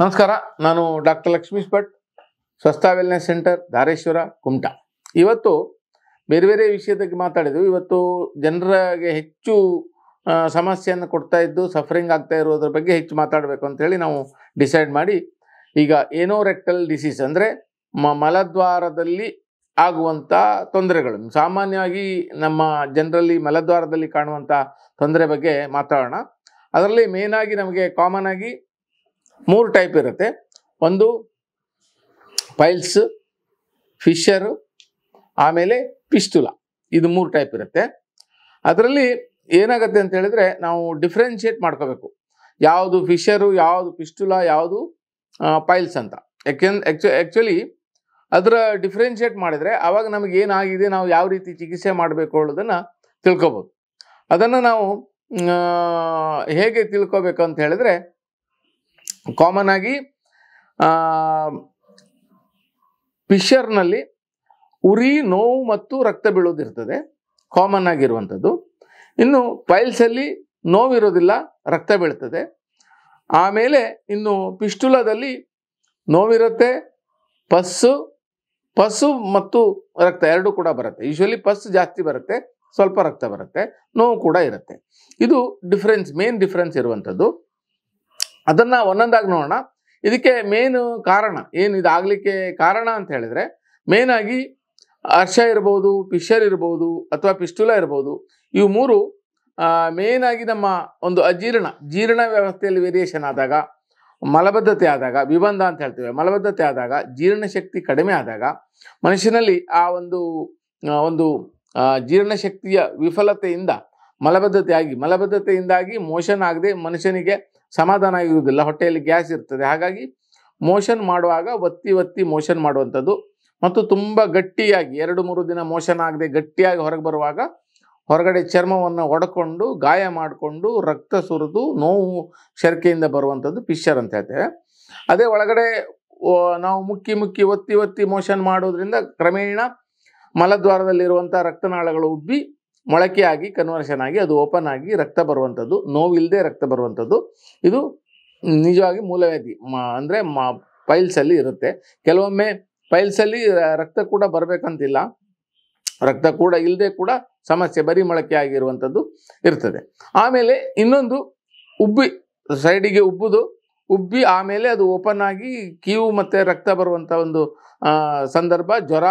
ನಮಸ್ಕಾರ ನಾನು ಡಾಕ್ಟರ್ ಲಕ್ಷ್ಮೀಶ್ ಭಟ್ ಸ್ವಸ್ಥ ವೆಲ್ನೆಸ್ ಸೆಂಟರ್ ಧಾರೇಶ್ವರ ಕುಮಟ ಇವತ್ತು ಬೇರೆ ಬೇರೆ ವಿಷಯದ ಬಗ್ಗೆ ಇವತ್ತು ಜನರಿಗೆ ಹೆಚ್ಚು ಸಮಸ್ಯೆಯನ್ನು ಕೊಡ್ತಾ ಇದ್ದು ಸಫರಿಂಗ್ ಆಗ್ತಾ ಇರೋದ್ರ ಬಗ್ಗೆ ಹೆಚ್ಚು ಮಾತಾಡಬೇಕು ಅಂತೇಳಿ ನಾವು ಡಿಸೈಡ್ ಮಾಡಿ ಈಗ ಏನೋ ರೆಕ್ಟಲ್ ಡಿಸೀಸ್ ಅಂದರೆ ಮ ಮಲದ್ವಾರದಲ್ಲಿ ಆಗುವಂಥ ತೊಂದರೆಗಳು ಸಾಮಾನ್ಯವಾಗಿ ನಮ್ಮ ಜನರಲ್ಲಿ ಮಲದ್ವಾರದಲ್ಲಿ ಕಾಣುವಂಥ ತೊಂದರೆ ಬಗ್ಗೆ ಮಾತಾಡೋಣ ಅದರಲ್ಲಿ ಮೇನಾಗಿ ನಮಗೆ ಕಾಮನ್ ಆಗಿ ಮೂರು ಟೈಪ್ ಇರುತ್ತೆ ಒಂದು ಪೈಲ್ಸ್ ಫಿಶರು ಆಮೇಲೆ ಪಿಸ್ತುಲ ಇದು ಮೂರು ಟೈಪ್ ಇರುತ್ತೆ ಅದರಲ್ಲಿ ಏನಾಗುತ್ತೆ ಅಂತ ಹೇಳಿದ್ರೆ ನಾವು ಡಿಫ್ರೆನ್ಷಿಯೇಟ್ ಮಾಡ್ಕೋಬೇಕು ಯಾವುದು ಫಿಶರು ಯಾವುದು ಪಿಸ್ಟುಲ ಯಾವುದು ಪೈಲ್ಸ್ ಅಂತ ಯಾಕೆಂದ್ರೆ ಆ್ಯಕ್ಚುಲಿ ಅದರ ಡಿಫ್ರೆನ್ಷಿಯೇಟ್ ಮಾಡಿದರೆ ಅವಾಗ ನಮಗೆ ಏನಾಗಿದೆ ನಾವು ಯಾವ ರೀತಿ ಚಿಕಿತ್ಸೆ ಮಾಡಬೇಕು ಅನ್ನೋದನ್ನು ತಿಳ್ಕೊಬೋದು ಅದನ್ನು ನಾವು ಹೇಗೆ ತಿಳ್ಕೊಬೇಕು ಅಂತ ಹೇಳಿದ್ರೆ ಕಾಮನ್ ಆಗಿ ಪಿಶರ್ನಲ್ಲಿ ಉರಿ ನೋವು ಮತ್ತು ರಕ್ತ ಬೀಳೋದಿರ್ತದೆ ಕಾಮನ್ ಆಗಿರುವಂಥದ್ದು ಇನ್ನು ಪೈಲ್ಸಲ್ಲಿ ನೋವಿರೋದಿಲ್ಲ ರಕ್ತ ಬೀಳ್ತದೆ ಆಮೇಲೆ ಇನ್ನು ಪಿಷ್ಟುಲದಲ್ಲಿ ನೋವಿರುತ್ತೆ ಪಸ್ಸು ಪಸ್ಸು ಮತ್ತು ರಕ್ತ ಎರಡೂ ಕೂಡ ಬರುತ್ತೆ ಯೂಶ್ವಲಿ ಪಸ್ಸು ಜಾಸ್ತಿ ಬರುತ್ತೆ ಸ್ವಲ್ಪ ರಕ್ತ ಬರುತ್ತೆ ನೋವು ಕೂಡ ಇರುತ್ತೆ ಇದು ಡಿಫ್ರೆನ್ಸ್ ಮೇನ್ ಡಿಫ್ರೆನ್ಸ್ ಇರುವಂಥದ್ದು ಅದನ್ನು ಒಂದೊಂದಾಗಿ ನೋಡೋಣ ಇದಕ್ಕೆ ಮೇನ್ ಕಾರಣ ಏನು ಇದಾಗಲಿಕ್ಕೆ ಕಾರಣ ಅಂತ ಹೇಳಿದ್ರೆ ಮೇನಾಗಿ ಹರ್ಷ ಇರ್ಬೋದು ಪಿಶರ್ ಇರ್ಬೋದು ಅಥವಾ ಪಿಸ್ಟುಲ ಇರ್ಬೋದು ಇವು ಮೂರು ಮೇಯ್ನಾಗಿ ನಮ್ಮ ಒಂದು ಅಜೀರ್ಣ ಜೀರ್ಣ ವ್ಯವಸ್ಥೆಯಲ್ಲಿ ವೇರಿಯೇಷನ್ ಆದಾಗ ಮಲಬದ್ಧತೆ ಆದಾಗ ವಿಬಂಧ ಅಂತ ಹೇಳ್ತೇವೆ ಮಲಬದ್ಧತೆ ಆದಾಗ ಜೀರ್ಣಶಕ್ತಿ ಕಡಿಮೆ ಆದಾಗ ಮನುಷ್ಯನಲ್ಲಿ ಆ ಒಂದು ಒಂದು ಜೀರ್ಣಶಕ್ತಿಯ ವಿಫಲತೆಯಿಂದ ಮಲಬದ್ಧತೆಯಾಗಿ ಮಲಬದ್ಧತೆಯಿಂದಾಗಿ ಮೋಷನ್ ಆಗದೆ ಮನುಷ್ಯನಿಗೆ ಸಮಾಧಾನ ಇರುವುದಿಲ್ಲ ಹೊಟ್ಟೆಯಲ್ಲಿ ಗ್ಯಾಸ್ ಇರ್ತದೆ ಹಾಗಾಗಿ ಮೋಷನ್ ಮಾಡುವಾಗ ಒತ್ತಿ ಒತ್ತಿ ಮೋಷನ್ ಮಾಡುವಂಥದ್ದು ಮತ್ತು ತುಂಬ ಗಟ್ಟಿಯಾಗಿ ಎರಡು ಮೂರು ದಿನ ಮೋಷನ್ ಆಗದೆ ಗಟ್ಟಿಯಾಗಿ ಹೊರಗೆ ಬರುವಾಗ ಹೊರಗಡೆ ಚರ್ಮವನ್ನು ಒಡ್ಕೊಂಡು ಗಾಯ ಮಾಡಿಕೊಂಡು ರಕ್ತ ಸುರಿದು ನೋವು ಶರ್ಕೆಯಿಂದ ಬರುವಂಥದ್ದು ಪಿಶ್ಚರ್ ಅಂತ ಹೇಳ್ತೇವೆ ಅದೇ ಒಳಗಡೆ ನಾವು ಮುಕ್ಕಿ ಮುಕ್ಕಿ ಒತ್ತಿ ಒತ್ತಿ ಮೋಷನ್ ಮಾಡೋದ್ರಿಂದ ಕ್ರಮೇಣ ಮಲದ್ವಾರದಲ್ಲಿರುವಂಥ ರಕ್ತನಾಳಗಳು ಉಬ್ಬಿ ಮೊಳಕೆಯಾಗಿ ಕನ್ವರ್ಷನ್ ಆಗಿ ಅದು ಓಪನ್ ಆಗಿ ರಕ್ತ ಬರುವಂಥದ್ದು ನೋವಿಲ್ಲದೆ ರಕ್ತ ಬರುವಂಥದ್ದು ಇದು ನಿಜವಾಗಿ ಮೂಲವ್ಯಾಧಿ ಅಂದರೆ ಮಾ ಪೈಲ್ಸಲ್ಲಿ ಇರುತ್ತೆ ಕೆಲವೊಮ್ಮೆ ಪೈಲ್ಸಲ್ಲಿ ರಕ್ತ ಕೂಡ ಬರಬೇಕಂತಿಲ್ಲ ರಕ್ತ ಕೂಡ ಇಲ್ಲದೆ ಕೂಡ ಸಮಸ್ಯೆ ಬರೀ ಮೊಳಕೆ ಆಗಿರುವಂಥದ್ದು ಇರ್ತದೆ ಆಮೇಲೆ ಇನ್ನೊಂದು ಉಬ್ಬಿ ಸೈಡಿಗೆ ಉಬ್ಬುದು ಉಬ್ಬಿ ಆಮೇಲೆ ಅದು ಓಪನ್ ಆಗಿ ಕೀವು ಮತ್ತು ರಕ್ತ ಬರುವಂಥ ಒಂದು ಸಂದರ್ಭ ಜ್ವರ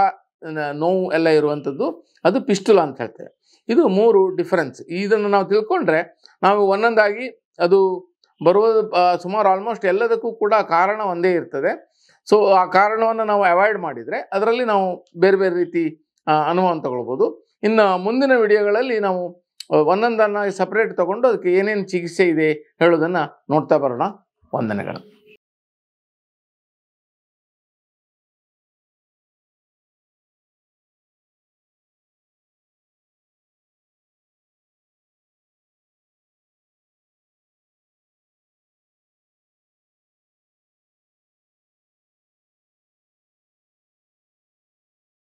ನೋವು ಎಲ್ಲ ಇರುವಂಥದ್ದು ಅದು ಪಿಸ್ಟುಲ ಅಂತ ಹೇಳ್ತೇವೆ ಇದು ಮೂರು ಡಿಫರೆನ್ಸ್ ಇದನ್ನು ನಾವು ತಿಳ್ಕೊಂಡ್ರೆ ನಾವು ಒಂದೊಂದಾಗಿ ಅದು ಬರುವ ಸುಮಾರು ಆಲ್ಮೋಸ್ಟ್ ಎಲ್ಲದಕ್ಕೂ ಕೂಡ ಕಾರಣ ಒಂದೇ ಇರ್ತದೆ ಸೊ ಆ ಕಾರಣವನ್ನು ನಾವು ಅವಾಯ್ಡ್ ಮಾಡಿದರೆ ಅದರಲ್ಲಿ ನಾವು ಬೇರೆ ಬೇರೆ ರೀತಿ ಅನುಭವನ ತಗೊಳ್ಬೋದು ಇನ್ನು ಮುಂದಿನ ವಿಡಿಯೋಗಳಲ್ಲಿ ನಾವು ಒಂದೊಂದನ್ನು ಸಪ್ರೇಟ್ ತಗೊಂಡು ಅದಕ್ಕೆ ಏನೇನು ಚಿಕಿತ್ಸೆ ಇದೆ ಹೇಳೋದನ್ನು ನೋಡ್ತಾ ಬರೋಣ ವಂದನೆಗಳು